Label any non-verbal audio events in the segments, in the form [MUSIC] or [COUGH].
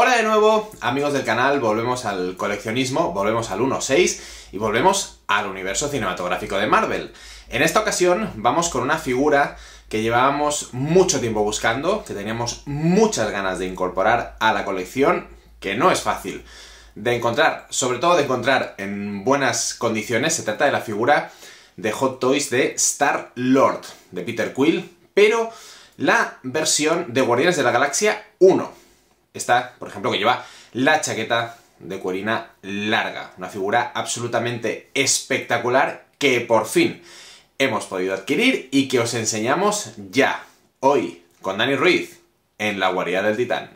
Hola de nuevo, amigos del canal, volvemos al coleccionismo, volvemos al 1.6 y volvemos al universo cinematográfico de Marvel. En esta ocasión vamos con una figura que llevábamos mucho tiempo buscando, que teníamos muchas ganas de incorporar a la colección, que no es fácil de encontrar, sobre todo de encontrar en buenas condiciones, se trata de la figura de Hot Toys de Star Lord, de Peter Quill, pero la versión de Guardianes de la Galaxia 1 está, por ejemplo, que lleva la chaqueta de cuerina larga. Una figura absolutamente espectacular que por fin hemos podido adquirir y que os enseñamos ya, hoy, con Dani Ruiz, en la guarida del titán.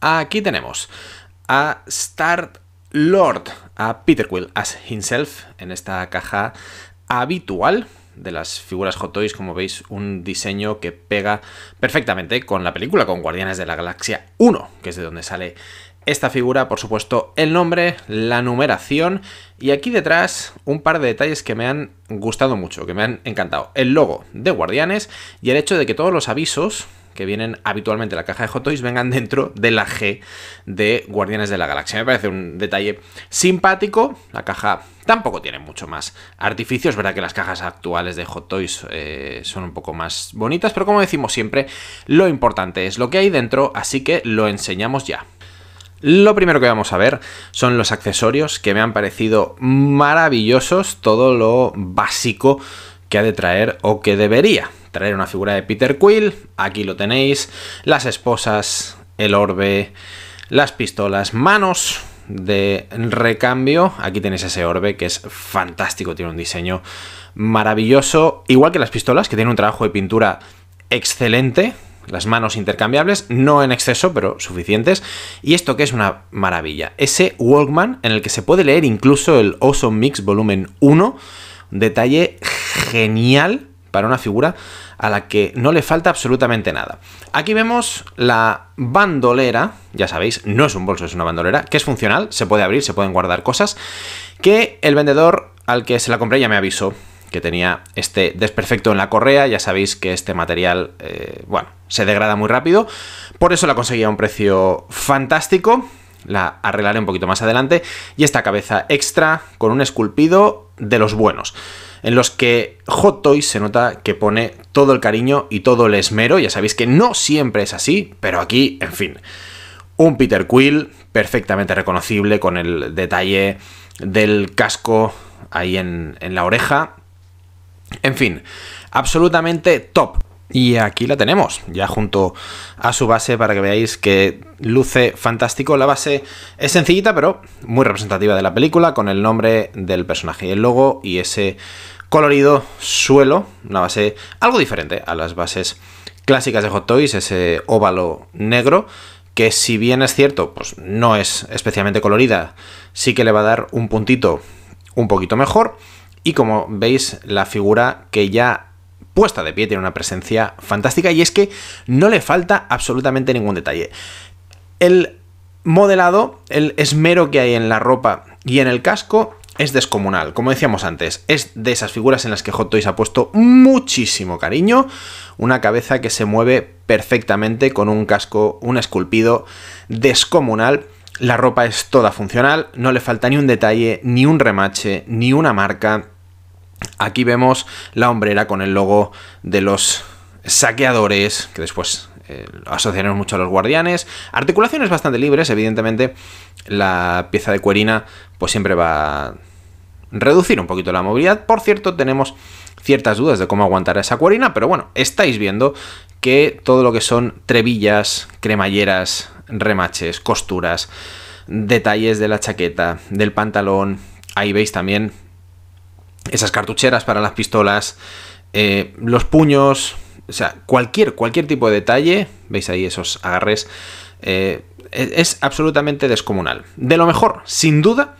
Aquí tenemos a Star Lord, a Peter Quill as himself, en esta caja habitual de las figuras Hot Toys, como veis, un diseño que pega perfectamente con la película, con Guardianes de la Galaxia 1, que es de donde sale esta figura, por supuesto, el nombre, la numeración y aquí detrás un par de detalles que me han gustado mucho, que me han encantado. El logo de Guardianes y el hecho de que todos los avisos que vienen habitualmente la caja de Hot Toys vengan dentro de la G de Guardianes de la Galaxia. Me parece un detalle simpático. La caja tampoco tiene mucho más artificio. Es verdad que las cajas actuales de Hot Toys eh, son un poco más bonitas, pero como decimos siempre, lo importante es lo que hay dentro, así que lo enseñamos ya. Lo primero que vamos a ver son los accesorios que me han parecido maravillosos, todo lo básico que ha de traer o que debería era una figura de Peter Quill. Aquí lo tenéis. Las esposas, el orbe, las pistolas, manos de recambio. Aquí tenéis ese orbe que es fantástico, tiene un diseño maravilloso. Igual que las pistolas, que tiene un trabajo de pintura excelente. Las manos intercambiables, no en exceso, pero suficientes. Y esto que es una maravilla. Ese Walkman en el que se puede leer incluso el Awesome Mix Volumen 1. Detalle genial para una figura a la que no le falta absolutamente nada. Aquí vemos la bandolera, ya sabéis, no es un bolso, es una bandolera, que es funcional, se puede abrir, se pueden guardar cosas, que el vendedor al que se la compré ya me avisó que tenía este desperfecto en la correa, ya sabéis que este material, eh, bueno, se degrada muy rápido, por eso la conseguí a un precio fantástico, la arreglaré un poquito más adelante, y esta cabeza extra con un esculpido de los buenos en los que Hot Toys se nota que pone todo el cariño y todo el esmero, ya sabéis que no siempre es así, pero aquí, en fin, un Peter Quill perfectamente reconocible con el detalle del casco ahí en, la oreja, en fin, absolutamente top y aquí la tenemos, ya junto a su base para que veáis que luce fantástico. La base es sencillita pero muy representativa de la película con el nombre del personaje y el logo y ese colorido suelo, una base algo diferente a las bases clásicas de Hot Toys, ese óvalo negro que si bien es cierto, pues no es especialmente colorida, sí que le va a dar un puntito un poquito mejor. Y como veis, la figura que ya puesta de pie tiene una presencia fantástica y es que no le falta absolutamente ningún detalle. El modelado, el esmero que hay en la ropa y en el casco es descomunal. Como decíamos antes, es de esas figuras en las que Hot Toys ha puesto muchísimo cariño. Una cabeza que se mueve perfectamente con un casco, un esculpido descomunal. La ropa es toda funcional, no le falta ni un detalle, ni un remache, ni una marca. Aquí vemos la hombrera con el logo de los saqueadores, que después eh, asociaremos mucho a los guardianes. Articulaciones bastante libres, evidentemente la pieza de cuerina pues siempre va a reducir un poquito la movilidad. Por cierto, tenemos ciertas dudas de cómo aguantar esa cuerina, pero bueno, estáis viendo que todo lo que son trebillas, cremalleras, remaches, costuras, detalles de la chaqueta, del pantalón, ahí veis también esas cartucheras para las pistolas, eh, los puños, o sea, cualquier, cualquier tipo de detalle, veis ahí esos agarres, eh, e-, es absolutamente descomunal. De lo mejor, sin duda,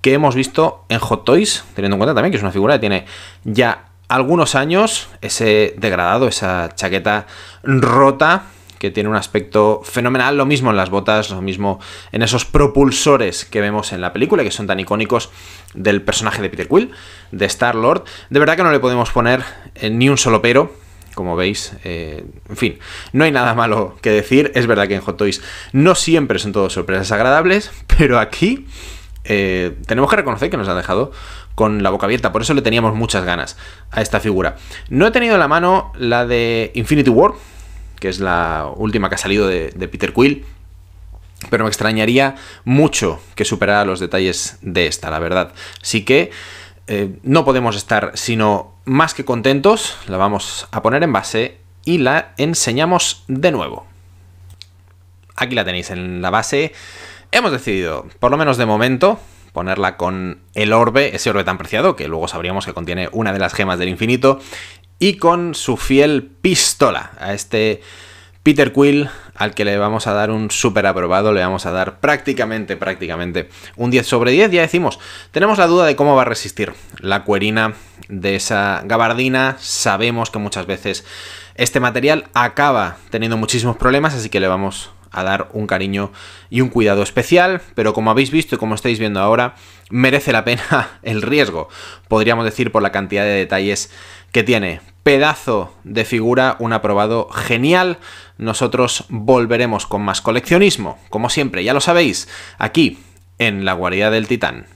que hemos visto en Hot Toys, teniendo en cuenta también que es una figura que tiene ya algunos años, ese degradado, esa chaqueta rota, que tiene un aspecto fenomenal, lo mismo en las botas, lo mismo en esos propulsores que vemos en la película, que son tan icónicos del personaje de Peter Quill, de Star-Lord. De verdad que no le podemos poner eh, ni un solo pero, como veis. Eh, en fin, no hay nada malo que decir. Es verdad que en Hot Toys no siempre son todos sorpresas agradables, pero aquí eh, tenemos que reconocer que nos ha dejado con la boca abierta. Por eso le teníamos muchas ganas a esta figura. No he tenido en la mano la de Infinity War, que es la última que ha salido de, Peter Quill. Pero me extrañaría mucho que superara los detalles de esta, la verdad. Así que eh, no podemos estar sino más que contentos. La vamos a poner en base y la enseñamos de nuevo. Aquí la tenéis en la base. Hemos decidido, por lo menos de momento, ponerla con el orbe, ese orbe tan preciado, que luego sabríamos que contiene una de las gemas del infinito, y con su fiel pistola. A este Peter Quill, al que le vamos a dar un súper aprobado, le vamos a dar prácticamente, prácticamente un 10 sobre 10. Ya decimos, tenemos la duda de cómo va a resistir la cuerina de esa gabardina. Sabemos que muchas veces este material acaba teniendo muchísimos problemas, así que le vamos a dar un cariño y un cuidado especial, pero como habéis visto y como estáis viendo ahora, merece la pena [LAUGHS] el riesgo, podríamos decir por la cantidad de detalles que tiene. Pedazo de figura, un aprobado genial. Nosotros volveremos con más coleccionismo, como siempre, ya lo sabéis, aquí en la guarida del titán.